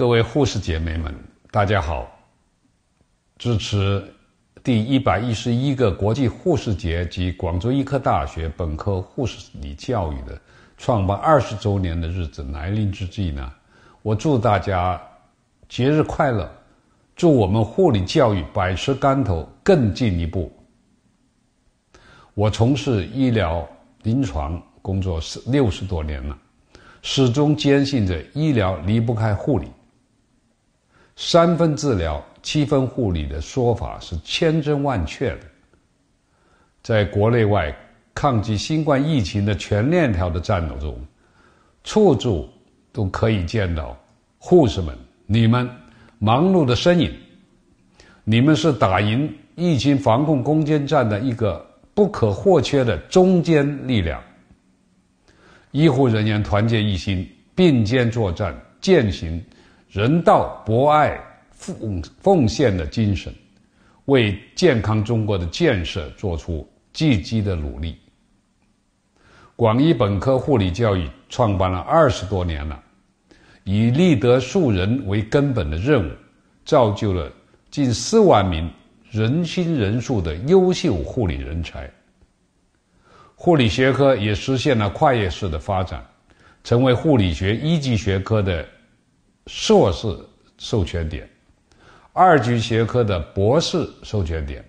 各位护士姐妹们，大家好！支持第一百一十一个国际护士节及广州医科大学本科护士理教育的创办二十周年的日子来临之际呢，我祝大家节日快乐，祝我们护理教育百尺竿头更进一步。我从事医疗临床工作是六十多年了，始终坚信着医疗离不开护理。三分治疗，七分护理的说法是千真万确的。在国内外抗击新冠疫情的全链条的战斗中，处处都可以见到护士们你们忙碌的身影。你们是打赢疫情防控攻坚战的一个不可或缺的中坚力量。医护人员团结一心，并肩作战，践行。人道、博爱、奉奉献的精神，为健康中国的建设做出积极的努力。广医本科护理教育创办了二十多年了，以立德树人为根本的任务，造就了近四万名仁心仁术的优秀护理人才。护理学科也实现了跨越式的发展，成为护理学一级学科的。硕士授权点，二级学科的博士授权点，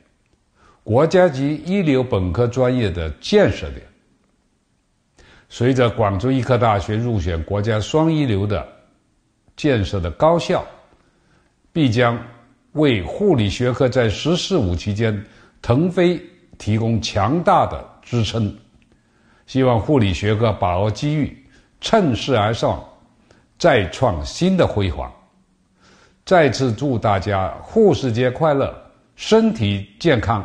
国家级一流本科专业的建设点。随着广州医科大学入选国家双一流的建设的高校，必将为护理学科在“十四五”期间腾飞提供强大的支撑。希望护理学科把握机遇，趁势而上。再创新的辉煌，再次祝大家护士节快乐，身体健康。